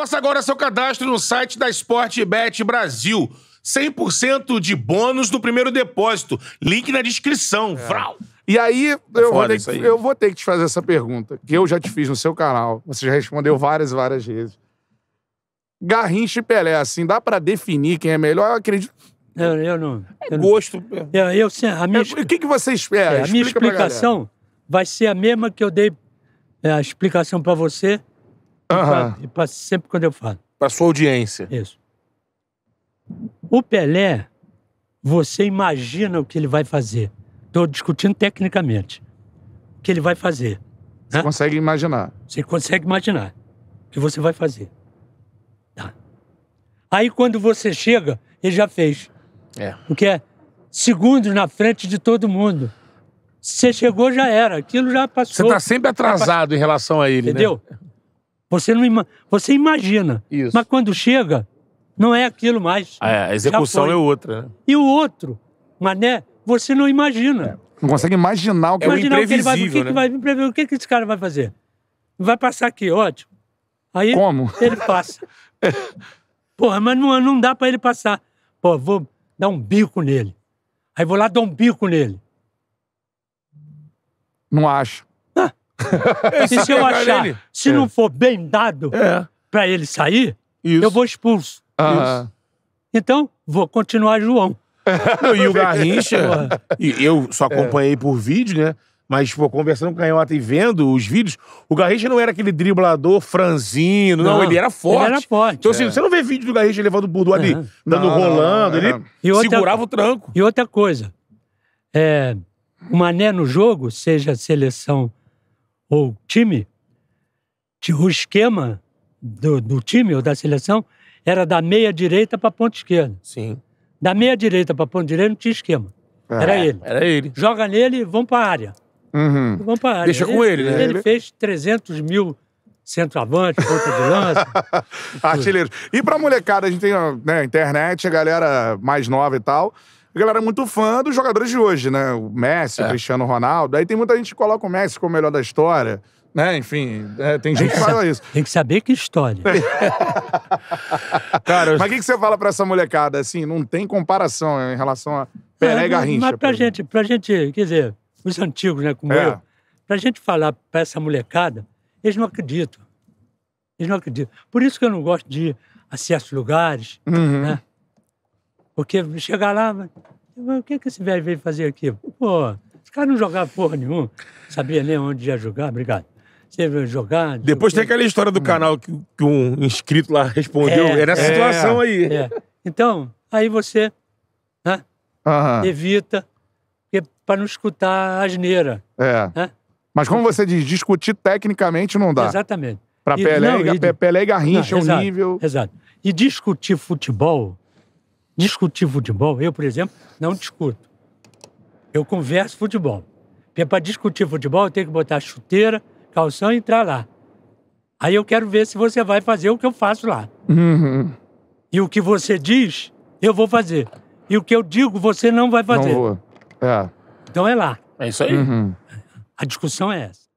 Faça agora seu cadastro no site da Sportbet Brasil. 100% de bônus no primeiro depósito. Link na descrição. É. E aí, tá eu, vou aí. eu vou ter que te fazer essa pergunta, que eu já te fiz no seu canal. Você já respondeu várias, várias vezes. Garrincha e Pelé, assim, dá para definir quem é melhor? Eu acredito. Eu, eu não. É eu gosto. Não, é, eu, eu, a minha, o que, que você espera? É, a minha explicação vai ser a mesma que eu dei a explicação para você Uhum. Para sempre quando eu falo. Para sua audiência. Isso. O Pelé, você imagina o que ele vai fazer. Estou discutindo tecnicamente. O que ele vai fazer. Você consegue imaginar. Você consegue imaginar o que você vai fazer. Tá. Aí quando você chega, ele já fez. É. Porque é segundos na frente de todo mundo. Você chegou, já era. Aquilo já passou. Você está sempre atrasado em relação a ele, Entendeu? né? Entendeu? Você não ima... você imagina. Isso. Mas quando chega, não é aquilo mais. É, a execução é outra. Né? E o outro, Mané, você não imagina. É. Não consegue imaginar o que, é imaginar imprevisível, o que ele vai, o que, né? que vai, imprevisível. O que, que esse cara vai fazer? Vai passar aqui, ótimo. Aí Como? ele passa. Porra, mas não, não dá para ele passar. Pô, vou dar um bico nele. Aí vou lá dar um bico nele. Não acho. É e se eu é achar, ele? se é. não for bem dado é. pra ele sair, Isso. eu vou expulso. Ah. Então, vou continuar João. Não, e o Garrincha, e eu só é. acompanhei é. por vídeo, né? Mas, pô, conversando com o Canhota e vendo os vídeos, o Garrincha não era aquele driblador franzino, não, não ele era forte. Ele era forte. Então, assim, é. assim, você não vê vídeo do Garrincha levando o burdo ali, é. dando não, rolando, não, ele e segurava outra, o tranco. E outra coisa, é, o Mané no jogo, seja seleção ou time, o esquema do, do time ou da seleção era da meia direita para a ponta esquerda. Sim. Da meia direita para a ponta direita não tinha esquema. É. era ele. Era ele. Joga nele e vão para a área. Uhum. Vão para área. Deixa ele, com ele, né? Ele, ele fez 300 mil centroavante, ponta de lança. Artilheiro. E a molecada, a gente tem né, internet, a galera mais nova e tal a galera é muito fã dos jogadores de hoje, né? O Messi, é. o Cristiano Ronaldo. Aí tem muita gente que coloca o Messi como o melhor da história. Né? Enfim, é, tem gente que fala isso. Tem que saber que história. É. Cara, eu... Mas o que, que, você fala pra essa molecada? Assim, não tem comparação é, em relação a Pelé é, e Garrincha. Mas pra, pra gente, pra gente, quer dizer, os antigos, né, como é. eu, pra gente falar pra essa molecada, eles não acreditam. Eles não acreditam. Por isso que eu não gosto de ir a certos lugares, uhum. né? Porque chegar lá, o que, que esse velho veio fazer aqui? Pô, esse cara não jogava porra nenhuma, sabia nem onde ia jogar, obrigado. Você veio jogar. Depois tem aquela história do canal que, que um inscrito lá respondeu. É, era é essa é, situação aí. É. Então, aí você né, evita para não escutar a asneira. É. Né? Mas como você diz, discutir tecnicamente não dá. Exatamente. Para Pelé, e, Pelé e Garrincha, não, um nível. Exato. E discutir futebol discutir futebol, eu, por exemplo, não discuto. Eu converso futebol. Porque para discutir futebol, eu tenho que botar chuteira, calção e entrar lá. Aí eu quero ver se você vai fazer o que eu faço lá. Uhum. E o que você diz, eu vou fazer. E o que eu digo, você não vai fazer. Não vou. É. Então é lá. É isso aí. Uhum. A discussão é essa.